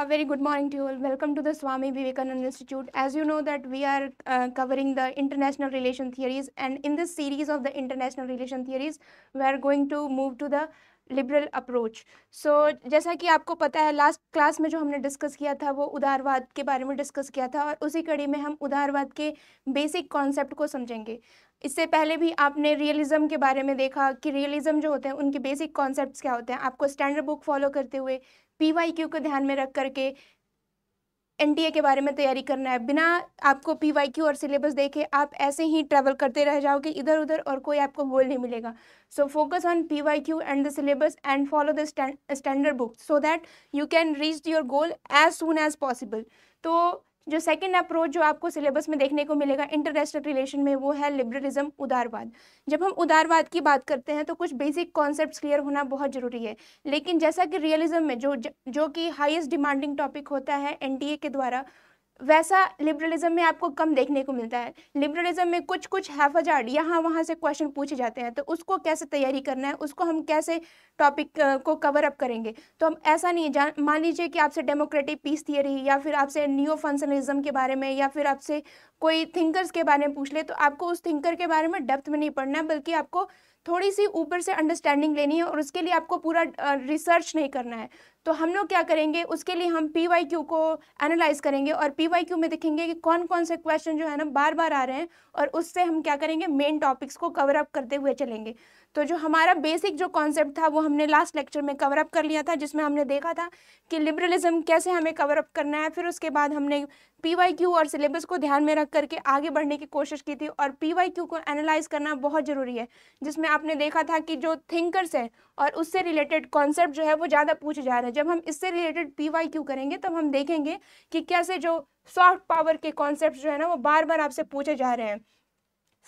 A very good morning to you all. Welcome to the Swami Vivekananda Institute. As you know that we are uh, covering the international relation theories and in this series of the international relation theories, we are going to move to the liberal approach so जैसा कि आपको पता है last class में जो हमने discuss किया था वो उदारवाद के बारे में डिस्कस किया था और उसी कड़ी में हम उदारवाद के बेसिक कॉन्सेप्ट को समझेंगे इससे पहले भी आपने रियलिज़म के बारे में देखा कि रियलिज़म जो होते हैं उनके बेसिक कॉन्सेप्ट्स क्या होते हैं आपको स्टैंडर्ड बुक फॉलो करते हुए पी वाई क्यू को ध्यान में रख करके एन टी ए के बारे में तैयारी करना है बिना आपको पी वाई क्यू और सिलेबस देखे आप ऐसे ही ट्रैवल करते रह जाओगे इधर उधर और कोई आपको गोल नहीं मिलेगा so focus on P Y Q and the syllabus and follow the standard book so that you can reach your goal as soon as possible तो जो सेकेंड अप्रोच जो आपको सिलेबस में देखने को मिलेगा इंटरनेशनल रिलेशन में वो है लिबरलिज्म उदारवाद जब हम उदारवाद की बात करते हैं तो कुछ बेसिक कॉन्सेप्ट क्लियर होना बहुत ज़रूरी है लेकिन जैसा कि रियलिज्म में जो जो कि हाइस्ट डिमांडिंग टॉपिक होता है एन के द्वारा वैसा लिबरलिज्म में आपको कम देखने को मिलता है लिबरलिज्म में कुछ कुछ हैफाजार्ड यहाँ वहाँ से क्वेश्चन पूछे जाते हैं तो उसको कैसे तैयारी करना है उसको हम कैसे टॉपिक को कवर अप करेंगे तो हम ऐसा नहीं जान मान लीजिए कि आपसे डेमोक्रेटिक पीस थियरी या फिर आपसे न्यू फंक्शनलिज्म के बारे में या फिर आपसे कोई थिंकर्स के बारे में पूछ ले तो आपको उस थिंकर के बारे में डेप्थ में नहीं पढ़ना है बल्कि आपको थोड़ी सी ऊपर से अंडरस्टैंडिंग लेनी है और उसके लिए आपको पूरा रिसर्च नहीं करना है तो हम लोग क्या करेंगे उसके लिए हम पी वाई क्यू को एनालाइज करेंगे और पी वाई क्यू में देखेंगे कि कौन कौन से क्वेश्चन जो है ना बार बार आ रहे हैं और उससे हम क्या करेंगे मेन टॉपिक्स को कवर अप करते हुए चलेंगे तो जो हमारा बेसिक जो कॉन्सेप्ट था वो हमने लास्ट लेक्चर में कवर अप कर लिया था जिसमें हमने देखा था कि लिबरलिज्म कैसे हमें कवर अप करना है फिर उसके बाद हमने पीवाईक्यू और सिलेबस को ध्यान में रख करके आगे बढ़ने की कोशिश की थी और पीवाईक्यू को एनालाइज करना बहुत ज़रूरी है जिसमें आपने देखा था कि जो थिंकर्स हैं और उससे रिलेटेड कॉन्सेप्ट जो है वो ज़्यादा पूछे जा रहे हैं जब हम इससे रिलेटेड पी करेंगे तब हम देखेंगे कि कैसे जो सॉफ्ट पावर के कॉन्सेप्ट जो है ना वो बार बार आपसे पूछे जा रहे हैं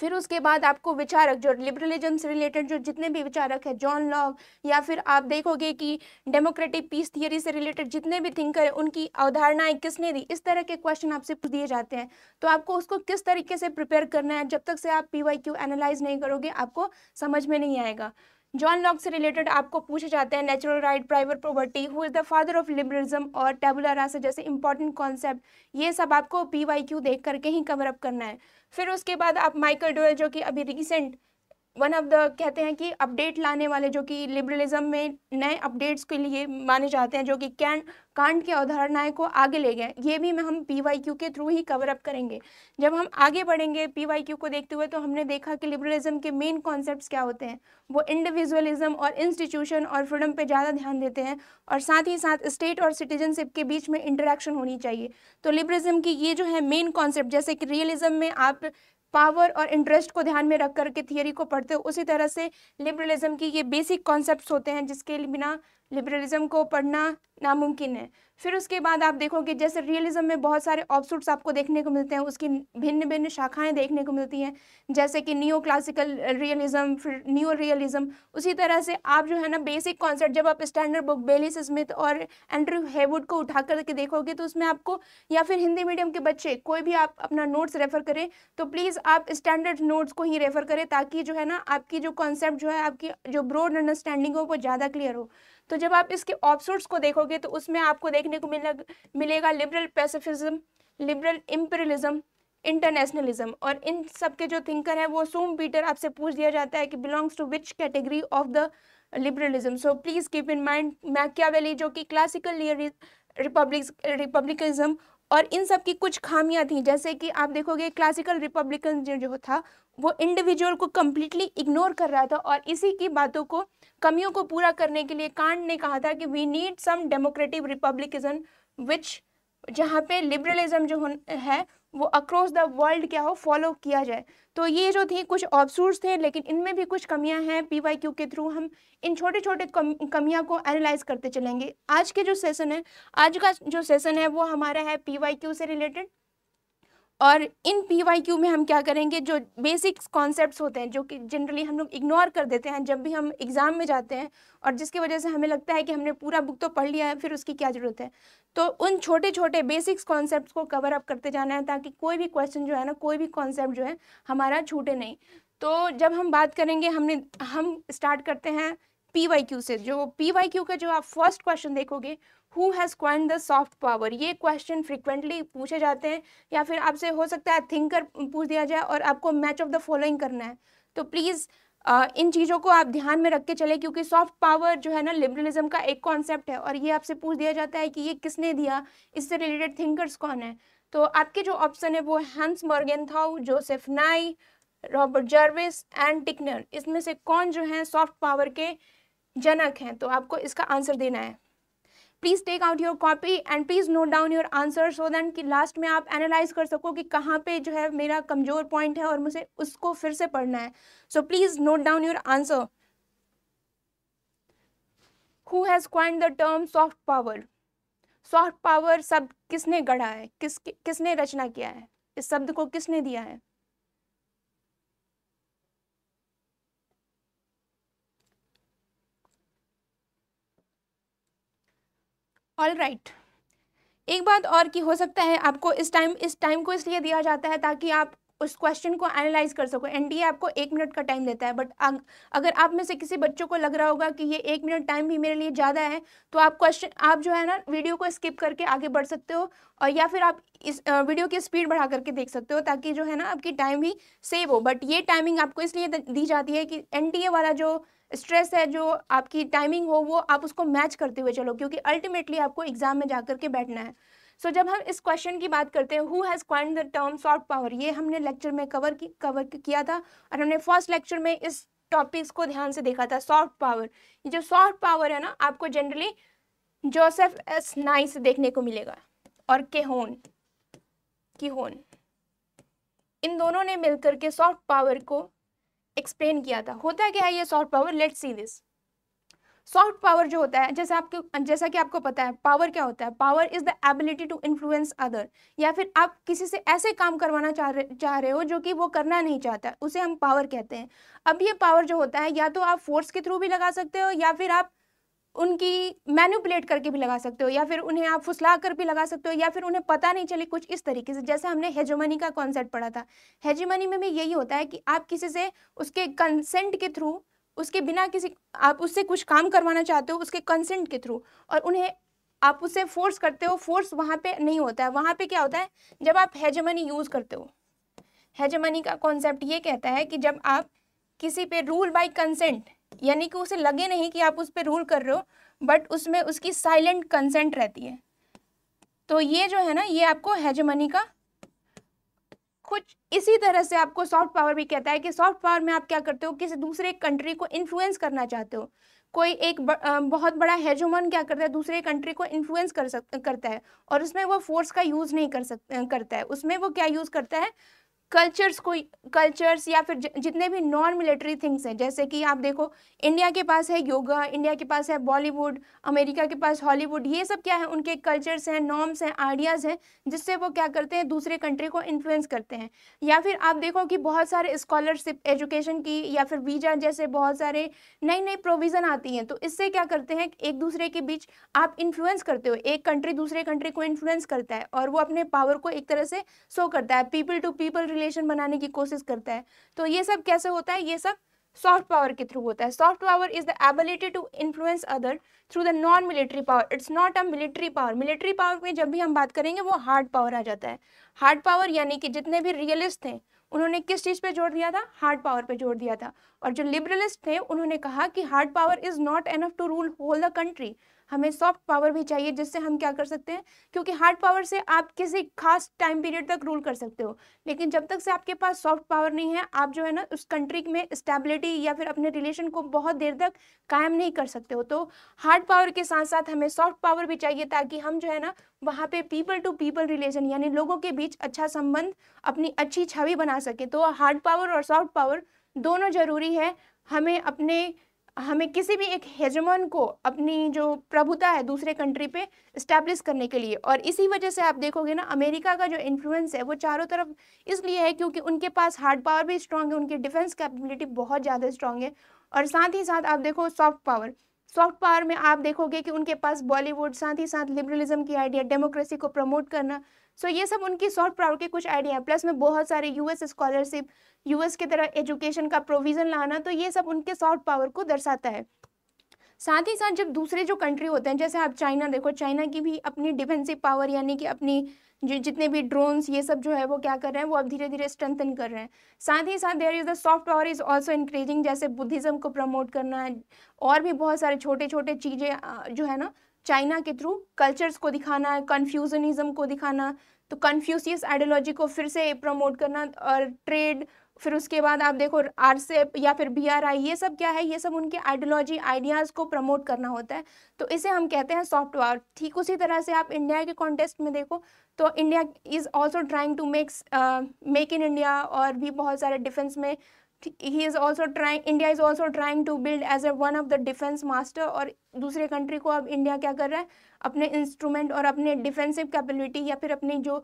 फिर उसके बाद आपको विचारक जो लिबरलिज्म से रिलेटेड जो जितने भी विचारक है जॉन लॉग या फिर आप देखोगे कि डेमोक्रेटिक पीस थियरी से रिलेटेड जितने भी थिंकर हैं उनकी अवधारणाएं किसने दी इस तरह के क्वेश्चन आपसे पूछ दिए जाते हैं तो आपको उसको किस तरीके से प्रिपेयर करना है जब तक से आप पी एनालाइज नहीं करोगे आपको समझ में नहीं आएगा जॉन लॉक से रिलेटेड आपको पूछे जाते हैं natural right private property who is the father of liberalism और टेबुलर रास जैसे इंपॉर्टेंट कॉन्सेप्ट ये सब आपको पी वाई क्यू देख करके ही कवर अप करना है फिर उसके बाद आप माइकल डोयल जो कि अभी रिसेंट वन ऑफ द कहते हैं कि अपडेट लाने वाले जो कि लिबरलिज्म में नए अपडेट्स के लिए माने जाते हैं जो कि कैन कांड की अवधारणाएं को आगे ले गए ये भी मैं हम पी वाई क्यू के थ्रू ही कवर अप करेंगे जब हम आगे बढ़ेंगे पी वाई क्यू को देखते हुए तो हमने देखा कि लिबरलिज्म के मेन कॉन्सेप्ट क्या होते हैं वो इंडिविजुअलिज्म और इंस्टीट्यूशन और फ्रीडम पर ज़्यादा ध्यान देते हैं और साथ ही साथ स्टेट और सिटीजनशिप के बीच में इंटरेक्शन होनी चाहिए तो लिबरलिज्म की ये जो है मेन कॉन्सेप्ट जैसे कि रियलिज्म में आप पावर और इंटरेस्ट को ध्यान में रख करके थियोरी को पढ़ते हो उसी तरह से लिबरलिज्म की ये बेसिक कॉन्सेप्ट होते हैं जिसके बिना लिबरलिज्म को पढ़ना नामुमकिन है फिर उसके बाद आप देखोगे जैसे रियलिज्म में बहुत सारे ऑप्सूट्स आपको देखने को मिलते हैं उसकी भिन्न भिन्न शाखाएं देखने को मिलती हैं जैसे कि न्यू क्लासिकल रियलिज्म फिर न्यू रियलिज्म उसी तरह से आप जो है ना बेसिक कॉन्सेप्ट जब आप स्टैंडर्ड बुक बेलिस स्मिथ और एंड्रू हेवुड को उठा करके देखोगे तो उसमें आपको या फिर हिंदी मीडियम के बच्चे कोई भी आप अपना नोट्स रेफर करें तो प्लीज़ आप स्टैंडर्ड नोट्स को ही रेफर करें ताकि जो है ना आपकी जो कॉन्सेप्ट जो है आपकी जो ब्रॉड अंडरस्टैंडिंग हो वो ज़्यादा क्लियर हो तो जब आप इसके ऑप्शूट्स को देखोगे तो उसमें आपको देखने को मिले, मिलेगा liberal pacifism liberal imperialism internationalism और इन सब के जो थिंकर हैं वो सोम पीटर आपसे पूछ दिया जाता है कि belongs to which category of the liberalism so please keep in mind Machiavelli जो कि क्लासिकल रिपब्लिक रिपब्लिकनिज्म और इन सब की कुछ खामियां थी जैसे कि आप देखोगे क्लासिकल रिपब्लिकन जो था वो इंडिविजुअल को कम्प्लीटली इग्नोर कर रहा था और इसी की बातों को कमियों को पूरा करने के लिए कांड ने कहा था कि we need some democratic republicanism which जहाँ पे लिबरलिज्म जो है वो अक्रॉस द वर्ल्ड क्या हो फॉलो किया जाए तो ये जो थी कुछ ऑब्सूर्स थे लेकिन इनमें भी कुछ कमियां हैं पी क्यू के थ्रू हम इन छोटे छोटे कम, कमियां को एनालाइज करते चलेंगे आज के जो सेशन है आज का जो सेशन है वो हमारा है पी वाई क्यू से रिलेटेड और इन पी में हम क्या करेंगे जो बेसिक्स कॉन्सेप्ट होते हैं जो कि जनरली हम लोग इग्नोर कर देते हैं जब भी हम एग्ज़ाम में जाते हैं और जिसकी वजह से हमें लगता है कि हमने पूरा बुक तो पढ़ लिया है फिर उसकी क्या ज़रूरत है तो उन छोटे छोटे बेसिक्स कॉन्सेप्ट को कवर अप करते जाना है ताकि कोई भी क्वेश्चन जो है ना कोई भी कॉन्सेप्ट जो है हमारा छूटे नहीं तो जब हम बात करेंगे हमने हम स्टार्ट करते हैं पी से जो पी का जो आप फर्स्ट क्वेश्चन देखोगे who has coined the soft power ये क्वेश्चन फ्रिक्वेंटली पूछे जाते हैं या फिर आपसे हो सकता है थिंकर पूछ दिया जाए और आपको मैच ऑफ द फॉलोइंग करना है तो प्लीज़ इन चीज़ों को आप ध्यान में रख के चले क्योंकि सॉफ्ट पावर जो है ना लिबरलिज्म का एक कॉन्सेप्ट है और ये आपसे पूछ दिया जाता है कि ये किसने दिया इससे रिलेटेड थिंकर्स कौन है तो आपके जो ऑप्शन है वो हैंस थाउ Joseph Nye Robert Jervis and Tickner इसमें से कौन जो है सॉफ्ट पावर के जनक हैं तो आपको इसका आंसर देना है please take out your copy and please note down your answer so then कि लास्ट में आप एनालाइज कर सको कि कहाँ पे जो है मेरा कमज़ोर पॉइंट है और मुझे उसको फिर से पढ़ना है so please note down your answer who has coined the term soft power soft power शब्द किसने गढ़ा है किस किसने रचना किया है इस शब्द को किसने दिया है ऑल राइट एक बात और की हो सकता है आपको इस टाइम इस टाइम को इसलिए दिया जाता है ताकि आप उस क्वेश्चन को एनालाइज कर सको एनडीए आपको एक मिनट का टाइम देता है बट अगर आप में से किसी बच्चों को लग रहा होगा कि ये एक मिनट टाइम भी मेरे लिए ज़्यादा है तो आप क्वेश्चन आप जो है ना वीडियो को स्किप करके आगे बढ़ सकते हो और या फिर आप इस वीडियो की स्पीड बढ़ा करके देख सकते हो ताकि जो है ना आपकी टाइम भी सेव हो बट ये टाइमिंग आपको इसलिए दी जाती है कि एन वाला जो स्ट्रेस है जो आपकी टाइमिंग हो वो आप उसको मैच करते हुए चलो क्योंकि अल्टीमेटली आपको एग्जाम में जा करके बैठना है सो so, जब हम इस क्वेश्चन की बात करते हैं who has coined the term soft power ये हमने लेक्चर में कवर की कवर किया था और हमने फर्स्ट लेक्चर में इस टॉपिक्स को ध्यान से देखा था सॉफ्ट पावर ये जो सॉफ्ट पावर है ना आपको जनरली जोसेफ एस नाइस देखने को मिलेगा और केहोन की होन इन दोनों ने मिलकर के सॉफ्ट पावर को एक्सप्लेन किया था होता क्या है ये soft power let see this soft power जो होता है जैसे आपके जैसा कि आपको पता है पावर क्या होता है power is the ability to influence other या फिर आप किसी से ऐसे काम करवाना चाह रहे चाह रहे हो जो कि वो करना नहीं चाहता उसे हम पावर कहते हैं अब ये पावर जो होता है या तो आप फोर्स के थ्रू भी लगा सकते हो या फिर आप उनकी मैनुपलेट करके भी लगा सकते हो या फिर उन्हें आप फुसला कर भी लगा सकते हो या फिर उन्हें पता नहीं चले कुछ इस तरीके से जैसे हमने हेजोमनी का कॉन्सेप्ट पढ़ा था हेजोमनी में भी यही होता है कि आप किसी से उसके कंसेंट के थ्रू उसके बिना किसी आप उससे कुछ काम करवाना चाहते हो उसके कंसेंट के थ्रू और उन्हें आप उससे फोर्स करते हो फोर्स वहाँ पर नहीं होता है वहाँ पर क्या होता है जब आप हेजोमनी यूज़ करते हो हेजोमनी का कॉन्सेप्ट ये कहता है कि जब आप किसी पे रूल बाय कंसेंट यानी कि उसे लगे नहीं कि आप उस पर रूल कर रहे हो बट उसमें उसकी साइलेंट कंसेंट रहती है तो ये जो है ना ये आपको हेजमनी का कुछ इसी तरह से आपको सॉफ्ट पावर भी कहता है कि सॉफ्ट पावर में आप क्या करते हो किसी दूसरे कंट्री को इन्फ्लुएंस करना चाहते हो कोई एक ब, आ, बहुत बड़ा हेजोमन क्या करता है दूसरे कंट्री को इन्फ्लुएंस कर सक करता है और उसमें वो फोर्स का यूज़ नहीं कर सक करता है उसमें वो क्या यूज़ करता है कल्चर्स को कल्चर्स या फिर जितने भी नॉन मिलिट्री थिंग्स हैं जैसे कि आप देखो इंडिया के पास है योगा इंडिया के पास है बॉलीवुड अमेरिका के पास हॉलीवुड ये सब क्या है उनके कल्चर्स हैं नॉर्म्स हैं आइडियाज़ हैं जिससे वो क्या करते हैं दूसरे कंट्री को इन्फ्लुएंस करते हैं या फिर आप देखो कि बहुत सारे स्कॉलरशिप एजुकेशन की या फिर वीजा जैसे बहुत सारे नई नई प्रोविज़न आती हैं तो इससे क्या करते हैं एक दूसरे के बीच आप इन्फ्लुएंस करते हो एक कंट्री दूसरे कंट्री को इन्फ्लुएंस करता है और वो अपने पावर को एक तरह से शो करता है पीपल टू पीपल रिलेशन बनाने की कोशिश करता है तो ये सब कैसे होता है ये सब सॉफ्ट पावर के थ्रू होता है soft power is the ability to influence other through the non military power it's not a military power military power में जब भी हम बात करेंगे वो हार्ड पावर आ जाता है हार्ड पावर यानी कि जितने भी रियलिस्ट थे उन्होंने किस चीज़ पे जोड़ दिया था हार्ड पावर पे जोड़ दिया था और जो लिबरलिस्ट थे उन्होंने कहा कि hard power is not enough to rule whole the country हमें सॉफ्ट पावर भी चाहिए जिससे हम क्या कर सकते हैं क्योंकि हार्ड पावर से आप किसी खास टाइम पीरियड तक रूल कर सकते हो लेकिन जब तक से आपके पास सॉफ्ट पावर नहीं है आप जो है ना उस कंट्री में स्टेबिलिटी या फिर अपने रिलेशन को बहुत देर तक कायम नहीं कर सकते हो तो हार्ड पावर के साथ साथ हमें सॉफ्ट पावर भी चाहिए ताकि हम जो है ना वहाँ पे पीपल टू पीपल रिलेशन यानी लोगों के बीच अच्छा संबंध अपनी अच्छी छवि बना सके तो हार्ड पावर और सॉफ्ट पावर दोनों ज़रूरी है हमें अपने हमें किसी भी एक हेजमन को अपनी जो प्रभुता है दूसरे कंट्री पे इस्टेब्लिश करने के लिए और इसी वजह से आप देखोगे ना अमेरिका का जो इन्फ्लुएंस है वो चारों तरफ इसलिए है क्योंकि उनके पास हार्ड पावर भी स्ट्रांग है उनकी डिफेंस कैपेबिलिटी बहुत ज़्यादा स्ट्रांग है और साथ ही साथ आप देखो सॉफ्ट पावर सॉफ्ट पावर में आप देखोगे कि उनके पास बॉलीवुड साथ ही साथ लिबरलिज्म की आइडिया डेमोक्रेसी को प्रमोट करना सो so, ये सब उनकी सॉफ्ट पावर के कुछ आइडिया हैं प्लस में बहुत सारे यूएस स्कॉलरशिप यूएस की तरह एजुकेशन का प्रोविज़न लाना तो ये सब उनके सॉफ्ट पावर को दर्शाता है साथ ही साथ जब दूसरे जो कंट्री होते हैं जैसे आप चाइना देखो चाइना की भी अपनी डिफेंसिव पावर यानी कि अपनी जो जितने भी ड्रोन्स ये सब जो है वो क्या कर रहे हैं वो अब धीरे धीरे स्ट्रेंथन कर रहे हैं साथ ही साथ there is the soft power is also increasing जैसे बुद्धिज़्म को प्रमोट करना और भी बहुत सारे छोटे छोटे चीज़ें जो है ना चाइना के थ्रू कल्चर्स को दिखाना कन्फ्यूजनिज्म को दिखाना तो कन्फ्यूसियस आइडियोलॉजी को फिर से प्रमोट करना और ट्रेड फिर उसके बाद आप देखो आर से e या फिर बी आर आई ये सब क्या है ये सब उनके आइडियोलॉजी आइडियाज़ को प्रमोट करना होता है तो इसे हम कहते हैं सॉफ्ट पावर ठीक उसी तरह से आप इंडिया के कॉन्टेस्ट में देखो तो India is also trying to makes make in India और भी बहुत सारे डिफेंस में ही is also trying India is also trying to build as a one of the defence master और दूसरे कंट्री को अब इंडिया क्या कर रहा है अपने इंस्ट्रूमेंट और अपने डिफेंसिव कैपेबिलिटी या फिर अपने जो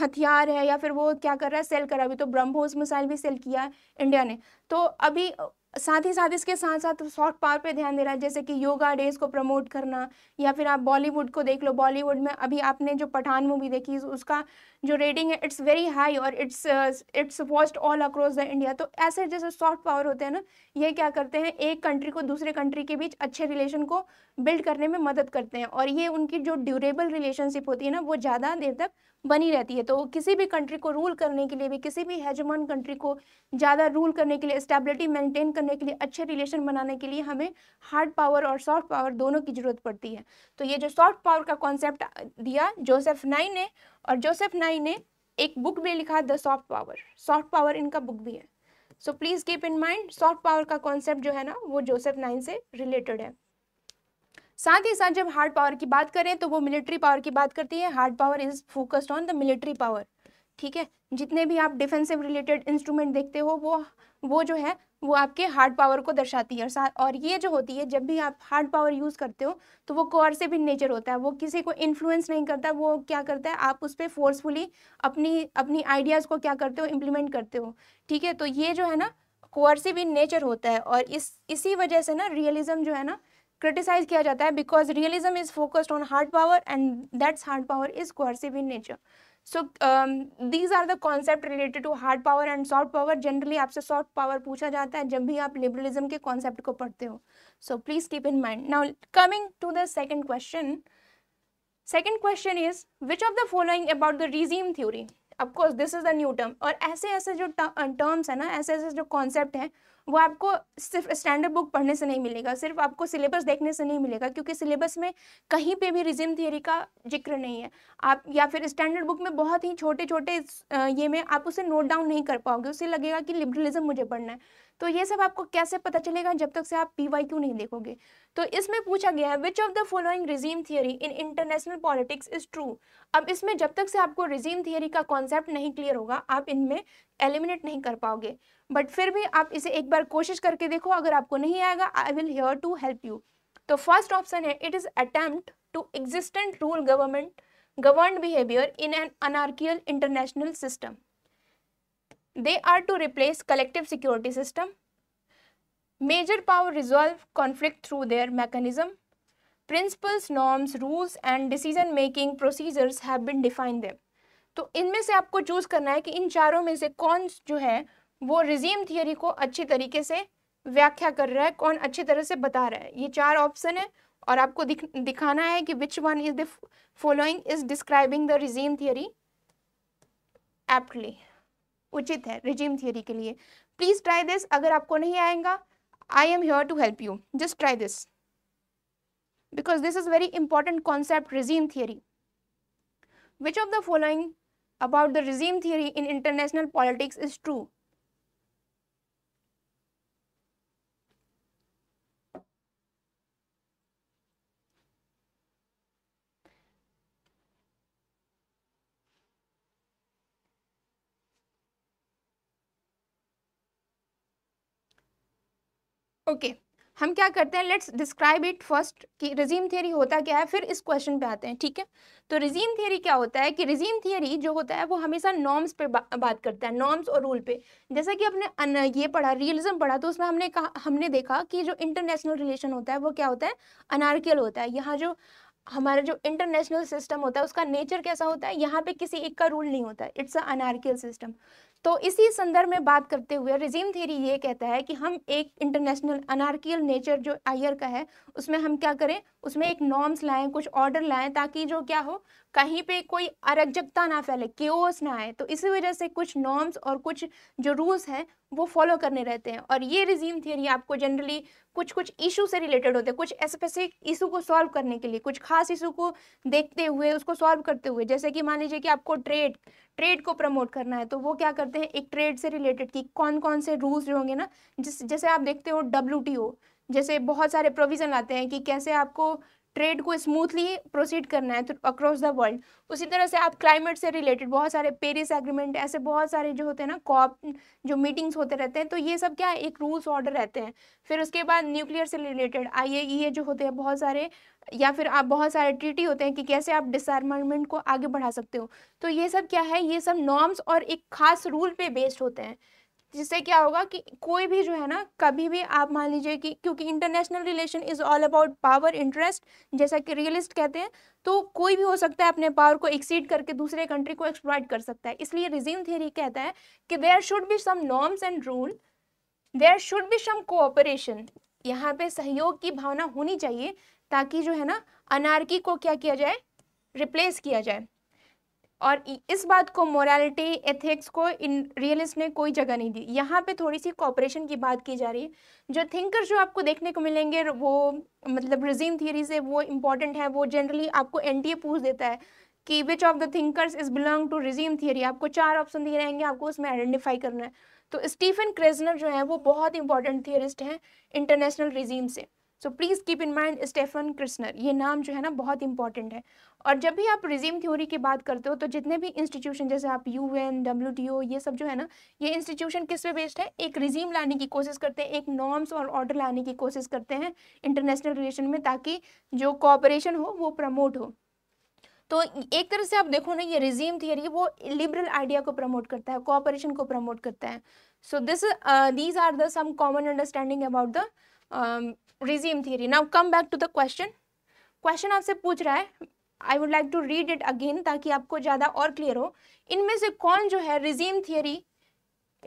हथियार है या फिर वो क्या कर रहा है सेल करा अभी तो ब्रह्मोस मिसाइल भी सेल किया है इंडिया ने तो अभी साथ ही साथ इसके साथ साथ सॉफ्ट पावर पे ध्यान दे रहा है जैसे कि योगा डेज को प्रमोट करना या फिर आप बॉलीवुड को देख लो बॉलीवुड में अभी आपने जो पठान मूवी देखी उसका जो रेटिंग है इट्स वेरी हाई और it's it's vast all across the India तो ऐसे जैसे सॉफ्ट पावर होते हैं ना ये क्या करते हैं एक कंट्री को दूसरे कंट्री के बीच अच्छे रिलेशन को बिल्ड करने में मदद करते हैं और ये उनकी जो ड्यूरेबल रिलेशनशिप होती है ना वो ज़्यादा देर तक बनी रहती है तो किसी भी कंट्री को रूल करने के लिए भी किसी भी हेजमन कंट्री को ज़्यादा रूल करने के लिए स्टेबिलिटी मेंटेन करने के लिए अच्छे रिलेशन बनाने के लिए हमें हार्ड पावर और सॉफ्ट पावर दोनों की ज़रूरत पड़ती है तो ये जो सॉफ्ट पावर का कॉन्सेप्ट दिया जोसेफ नाई ने और जोसेफ नाई ने एक बुक भी लिखा the soft power soft power इनका बुक भी है so please keep in mind soft power का कॉन्सेप्ट जो है ना वो जोसेफ नाइन से रिलेटेड है साथ ही साथ जब हार्ड पावर की बात करें तो वो मिलिट्री पावर की बात करती है hard power is focused on the military power ठीक है जितने भी आप डिफेंसिव रिलेटेड इंस्ट्रूमेंट देखते हो वो वो जो है वो आपके हार्ड पावर को दर्शाती है और साथ और ये जो होती है जब भी आप हार्ड पावर यूज़ करते हो तो वो कोर से भी नेचर होता है वो किसी को इन्फ्लुएंस नहीं करता वो क्या करता है आप उस पर फोर्सफुली अपनी अपनी आइडियाज़ को क्या करते हो इम्प्लीमेंट करते हो ठीक है तो ये जो है ना कोअर्सिव इन नेचर होता है और इस इसी वजह से ना रियलिज्म जो है ना क्रिटिसाइज किया जाता है because realism is focused on hard power and that's hard power is coercive in nature so these are the concept related to hard power and soft power generally आपसे सॉफ्ट पावर पूछा जाता है जब भी आप लिबरलिज्म के concept को पढ़ते हो so please keep in mind now coming to the second question second question is which of the following about the regime theory of course this is the new term और ऐसे ऐसे जो टर्म्स है ना ऐसे ऐसे जो कॉन्सेप्ट हैं वो आपको सिर्फ स्टैंडर्ड बुक पढ़ने से नहीं मिलेगा सिर्फ आपको सिलेबस देखने से नहीं मिलेगा क्योंकि सिलेबस में कहीं पे भी रिज्यूम थियरी का जिक्र नहीं है आप या फिर स्टैंडर्ड बुक में बहुत ही छोटे छोटे ये में आप उसे नोट डाउन नहीं कर पाओगे उसे लगेगा कि लिबरलिज्म मुझे पढ़ना है तो ये सब आपको कैसे पता चलेगा जब तक से आप पी वाई क्यू नहीं देखोगे तो इसमें पूछा गया है which of the following regime theory in international politics is true अब इसमें जब तक से आपको रिजीम थियरी का कॉन्सेप्ट नहीं क्लियर होगा आप इनमें एलिमिनेट नहीं कर पाओगे बट फिर भी आप इसे एक बार कोशिश करके देखो अगर आपको नहीं आएगा I will here to help you तो फर्स्ट ऑप्शन है it is attempt to existent rule government govern behaviour in an anarchical international system they are to replace collective security system major power resolve conflict through their mechanism principles norms rules and decision making procedures have been defined them तो इनमें से आपको choose करना है कि इन चारों में से कौन जो है वो रिजीम थियोरी को अच्छे तरीके से व्याख्या कर रहा है कौन अच्छी तरह से बता रहा है ये चार ऑप्शन है और आपको दिख, दिखाना है कि which one is the following is describing the regime theory aptly उचित है रिजीम थियोरी के लिए प्लीज ट्राई दिस अगर आपको नहीं आएगा I am here to help you just try this because this is very important concept regime theory which of the following about the regime theory in international politics is true okay हम क्या करते हैं let's describe it first कि regime theory होता क्या है फिर इस क्वेश्चन पे आते हैं ठीक है तो रिजीम थियरी क्या होता है कि रिजीम थियरी जो होता है वो हमेशा नॉर्म्स पे बा, बात करता है नॉर्म्स और रूल पे जैसा कि हमने ये पढ़ा रियलिज्म पढ़ा तो उसमें हमने कहा हमने देखा कि जो इंटरनेशनल रिलेशन होता है वो क्या होता है अनारकियल होता है यहाँ जो हमारा जो इंटरनेशनल सिस्टम होता है उसका नेचर कैसा होता है यहाँ पे किसी एक का रूल नहीं होता है इट्स अ अनारकियल सिस्टम तो इसी संदर्भ में बात करते हुए रिजीम थेरी ये कहता है कि हम एक इंटरनेशनल अनार्कियल नेचर जो आयर का है उसमें हम क्या करें उसमें एक नॉर्म्स लाएं कुछ ऑर्डर लाएं ताकि जो क्या हो कहीं पे कोई अरजकता ना फैले क्योस ना आए तो इसी वजह से कुछ नॉर्म्स और कुछ जो रूल्स हैं वो फॉलो करने रहते हैं और ये रिजीम थियरी आपको जनरली कुछ कुछ इशू से रिलेटेड होते हैं कुछ स्पेसिफिक इशू को सॉल्व करने के लिए कुछ खास इशू को देखते हुए उसको सॉल्व करते हुए जैसे कि मान लीजिए कि आपको ट्रेड ट्रेड को प्रमोट करना है तो वो क्या करते हैं एक ट्रेड से रिलेटेड कि कौन कौन से रूल्स जो होंगे ना जिस जैसे आप देखते हो डब्ल्यू जैसे बहुत सारे प्रोविज़न आते हैं कि कैसे आपको ट्रेड को स्मूथली प्रोसीड करना है अक्रॉस द वर्ल्ड उसी तरह से आप क्लाइमेट से रिलेटेड बहुत सारे पेरिस एग्रीमेंट ऐसे बहुत सारे जो होते हैं ना कॉप जो मीटिंग्स होते रहते हैं तो ये सब क्या है एक रूल्स ऑर्डर रहते हैं फिर उसके बाद न्यूक्लियर से रिलेटेड आई e जो होते हैं बहुत सारे या फिर आप बहुत सारे ट्रीटी होते हैं कि कैसे आप डिसमेंट को आगे बढ़ा सकते हो तो ये सब क्या है ये सब नॉर्म्स और एक खास रूल पे बेस्ड होते हैं जिससे क्या होगा कि कोई भी जो है ना कभी भी आप मान लीजिए कि क्योंकि international relation is all about power interest जैसा कि रियलिस्ट कहते हैं तो कोई भी हो सकता है अपने पावर को एक्सीड करके दूसरे कंट्री को एक्सप्लॉइट कर सकता है इसलिए रिजीम थियरी कहता है कि there should be some norms and rule there should be some cooperation यहाँ पे सहयोग की भावना होनी चाहिए ताकि जो है ना अनारकी को क्या किया जाए रिप्लेस किया जाए और इस बात को मोरालिटी एथिक्स को इन रियलिस्ट ने कोई जगह नहीं दी यहाँ पे थोड़ी सी कॉपरेशन की बात की जा रही है जो थिंकर जो आपको देखने को मिलेंगे वो मतलब रिजीम थियरी से वो इम्पॉर्टेंट है वो जनरली आपको एन पूछ देता है कि which of the thinkers is belong to regime theory आपको चार ऑप्शन दिए रहेंगे आपको उसमें आइडेंटिफाई करना है तो स्टीफन क्रेजनर जो है वो बहुत इंपॉर्टेंट थियरिस्ट हैं इंटरनेशनल रिजीम से so please keep in mind Stephen Krasner ये नाम जो है ना बहुत इंपॉर्टेंट है और जब भी आप रिज्यूम थ्योरी की बात करते हो तो जितने भी इंस्टीट्यूशन जैसे आप यू एन डब्ल्यू ओ ये सब जो है ना ये इंस्टीट्यूशन किस पे बेस्ड है एक रिज्यूम लाने की कोशिश करते हैं एक नॉर्म्स और ऑर्डर लाने की कोशिश करते हैं इंटरनेशनल रिलेशन में ताकि जो कॉपरेशन हो वो प्रमोट हो तो एक तरह से आप देखो ना ये रिज्यूम थियोरी वो लिबरल आइडिया को प्रमोट करता है कॉपरेशन को प्रमोट करता है so this these are the some common understanding about the regime theory now come back to the question question आपसे पूछ रहा है I would like to read it again ताकि आपको ज़्यादा और क्लियर हो इनमें से कौन जो है रिज्यूम थियरी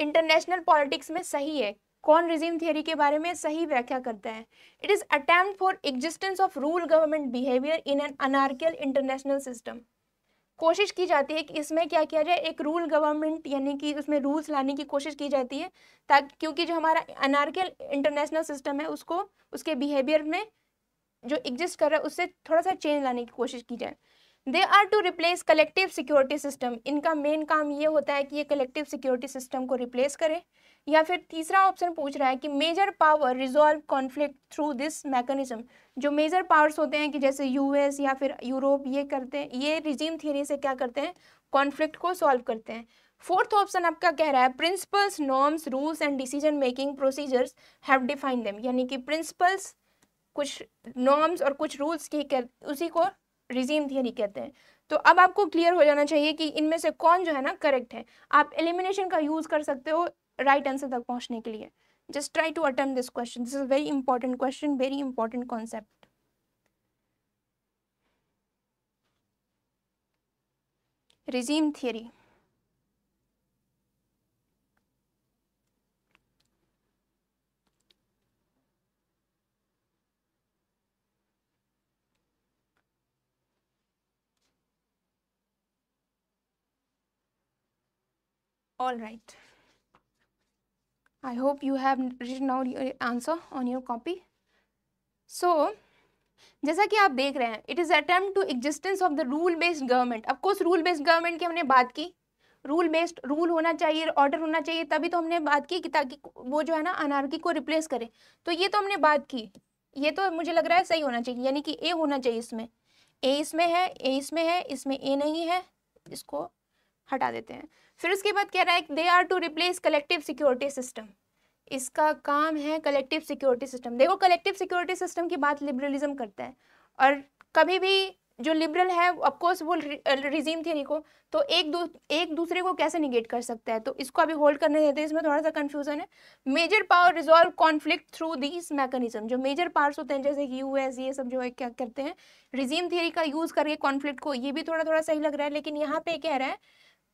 इंटरनेशनल पॉलिटिक्स में सही है कौन रिज्यूम थियरी के बारे में सही व्याख्या करता है it is attempt for existence of rule government behaviour in an anarchical international system कोशिश की जाती है कि इसमें क्या किया जाए एक रूल गवर्नमेंट यानी कि उसमें रूल्स लाने की कोशिश की जाती है ताकि क्योंकि जो हमारा अनारकल इंटरनेशनल सिस्टम है उसको उसके बिहेवियर में जो एग्जिस्ट कर रहा है उससे थोड़ा सा चेंज लाने की कोशिश की जाए they are to replace collective security system इनका मेन काम ये होता है कि ये कलेक्टिव सिक्योरिटी सिस्टम को रिप्लेस करें या फिर तीसरा ऑप्शन पूछ रहा है कि major power resolve conflict through this mechanism जो मेजर पावर्स होते हैं कि जैसे यूएस या फिर यूरोप ये करते हैं ये रिजीम थियरी से क्या करते हैं कॉन्फ्लिक्ट को सॉल्व करते हैं फोर्थ ऑप्शन आपका कह रहा है principles norms rules and decision making procedures have define them यानी कि प्रिंसिपल्स कुछ नॉर्म्स और कुछ रूल्स की कह उसी को रिजीम थियरी कहते हैं तो अब आपको क्लियर हो जाना चाहिए कि इनमें से कौन जो है ना करेक्ट है आप एलिमिनेशन का यूज़ कर सकते हो राइट आंसर तक पहुंचने के लिए just try to attempt this question this is very important question very important concept regime theory all right I hope you have written out your answer on your copy. So, जैसा कि आप देख रहे हैं it is attempt to existence of the rule based government of course rule based government की हमने बात की रूल बेस्ड रूल होना चाहिए ऑर्डर होना चाहिए तभी तो हमने बात की कि ताकि वो जो है ना अनारकी को रिप्लेस करे तो ये तो हमने बात की ये तो मुझे लग रहा है सही होना चाहिए यानी कि ए होना चाहिए इसमें ए इसमें है ए इसमें है इसमें ए नहीं है इसको हटा देते हैं फिर उसके बाद कह रहा है they are to replace collective security system इसका काम है कलेक्टिव सिक्योरिटी सिस्टम देखो कलेक्टिव सिक्योरिटी सिस्टम की बात लिबरलिज्म करता है और कभी भी जो लिबरल है ऑफकोर्स वो रिजीम थ्योरी को तो एक दू एक दूसरे को कैसे निगेट कर सकता है तो इसको अभी होल्ड करने देते हैं इसमें थोड़ा सा कन्फ्यूजन है major power resolve conflict through this mechanism जो मेजर पावर्स होते हैं जैसे कि यूएस ये सब जो है क्या करते हैं रिजीम थियरी का यूज़ करके कॉन्फ्लिक्ट को ये भी थोड़ा थोड़ा सही लग रहा है लेकिन यहाँ पे कह रहा है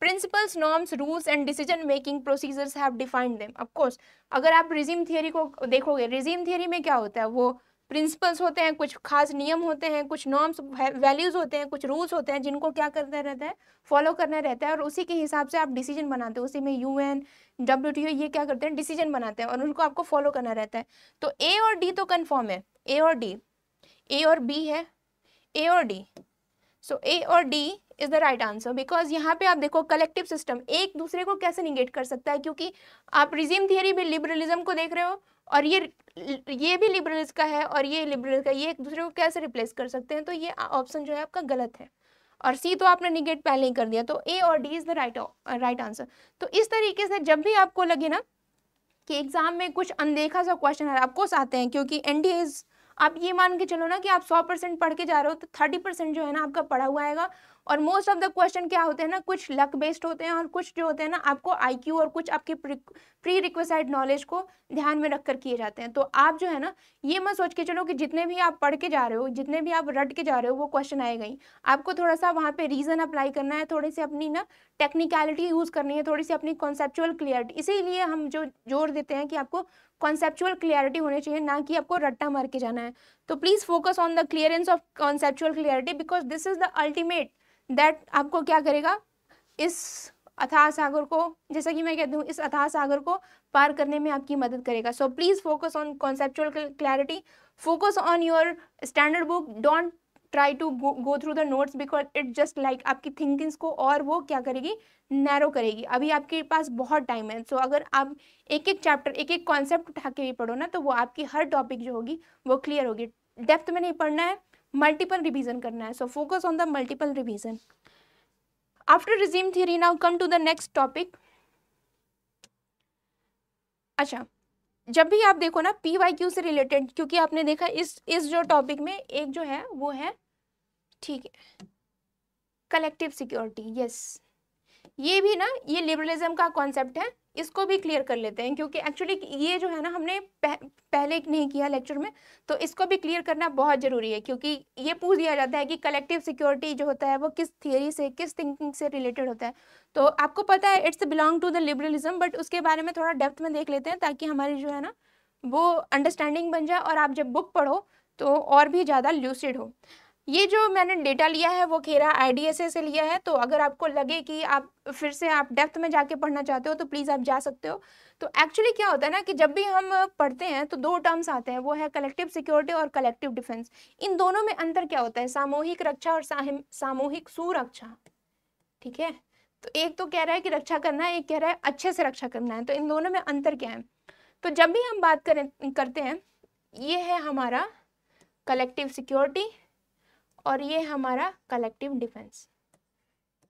principles norms rules and decision making procedures have defined them of course अगर आप रिज्यूम थियरी को देखोगे रिज्यूम थियरी में क्या होता है वो प्रिंसिपल्स होते हैं कुछ खास नियम होते हैं कुछ नॉर्म्स वैल्यूज़ होते हैं कुछ रूल्स होते हैं जिनको क्या करना रहता है फॉलो करना रहता है और उसी के हिसाब से आप डिसीजन बनाते हैं उसी में U N W T O ये क्या करते हैं डिसीजन बनाते हैं और उनको आपको फॉलो करना रहता है तो ए और डी तो कन्फर्म है ए और डी ए और बी है ए और डी सो ए और D is the right answer because यहाँ पे आप देखो कलेक्टिव सिस्टम एक दूसरे को कैसे निगेट कर सकता है क्योंकि आप रिज्यूम थियरी भी लिबरलिज्म को देख रहे हो और ये ये भी लिबरलिज का है और ये लिबरल का ये एक दूसरे को कैसे रिप्लेस कर सकते हैं तो ये ऑप्शन जो है आपका गलत है और सी तो आपने निगेट पहले ही कर दिया तो ए और D is the right right answer तो इस तरीके से जब भी आपको लगे ना कि एग्ज़ाम में कुछ अनदेखा सा क्वेश्चन आपको आते हैं क्योंकि एनडीए इज़ आप ये मान के चलो ना कि आप सौ परसेंट पढ़ के जा रहे हो तो थर्टी परसेंट जो है ना आपका पढ़ा हुआ आएगा और मोस्ट ऑफ द क्वेश्चन क्या होते हैं ना कुछ लक बेस्ड होते हैं और कुछ जो होते हैं ना आपको आईक्यू और कुछ आपके प्री रिक्वेसाइड नॉलेज को ध्यान में रखकर किए जाते हैं तो आप जो है ना ये मत सोच के चलो कि जितने भी आप पढ़ के जा रहे हो जितने भी आप रट के जा रहे हो वो क्वेश्चन आएगा ही आपको थोड़ा सा वहाँ पे रीजन अप्लाई करना है थोड़ी सी अपनी ना टेक्निकलिटी यूज़ करनी है थोड़ी सी अपनी कॉन्सेप्चुअल क्लियरिटी इसीलिए हम जो जोर देते हैं कि आपको कॉन्सेप्चुअल क्लियरिटी होनी चाहिए ना कि आपको रट्टा मार के जाना है तो please focus on the clearance of conceptual clarity because this is the ultimate that आपको क्या करेगा इस अथाह सागर को जैसा कि मैं कहती हूँ इस अथाह सागर को पार करने में आपकी मदद करेगा so please focus on conceptual clarity focus on your standard book don't try to go through the notes because it just like आपकी थिंकिंग्स को और वो क्या करेगी नैरो करेगी अभी आपके पास बहुत टाइम है सो so, अगर आप एक एक चैप्टर एक एक कॉन्सेप्ट उठा के भी पढ़ो ना तो वो आपकी हर टॉपिक जो होगी वो क्लियर होगी डेप्थ में नहीं पढ़ना है मल्टीपल रिविजन करना है so focus on the multiple revision after regime theory now come to the next topic अच्छा जब भी आप देखो ना पी वाई क्यू से रिलेटेड क्योंकि आपने देखा इस इस जो टॉपिक में एक जो है वो है ठीक है कलेक्टिव सिक्योरिटी यस ये भी ना ये लिबरलिज्म का कॉन्सेप्ट है इसको भी क्लियर कर लेते हैं क्योंकि एक्चुअली ये जो है ना हमने पह, पहले नहीं किया लेक्चर में तो इसको भी क्लियर करना बहुत ज़रूरी है क्योंकि ये पूछ दिया जाता है कि कलेक्टिव सिक्योरिटी जो होता है वो किस थियोरी से किस थिंकिंग से रिलेटेड होता है तो आपको पता है it's belong to the liberalism but उसके बारे में थोड़ा डेप्थ में देख लेते हैं ताकि हमारी जो है ना वो अंडरस्टैंडिंग बन जाए और आप जब बुक पढ़ो तो और भी ज़्यादा ल्यूसिड हो ये जो मैंने डेटा लिया है वो खेरा आई से लिया है तो अगर आपको लगे कि आप फिर से आप डेप्थ में जाके पढ़ना चाहते हो तो प्लीज़ आप जा सकते हो तो एक्चुअली क्या होता है ना कि जब भी हम पढ़ते हैं तो दो टर्म्स आते हैं वो है कलेक्टिव सिक्योरिटी और कलेक्टिव डिफेंस इन दोनों में अंतर क्या होता है सामूहिक रक्षा और सामूहिक सुरक्षा ठीक है तो एक तो कह रहा है कि रक्षा करना है एक कह रहा है अच्छे से रक्षा करना है तो इन दोनों में अंतर क्या है तो जब भी हम बात करें करते हैं ये है हमारा कलेक्टिव सिक्योरिटी और ये हमारा कलेक्टिव डिफेंस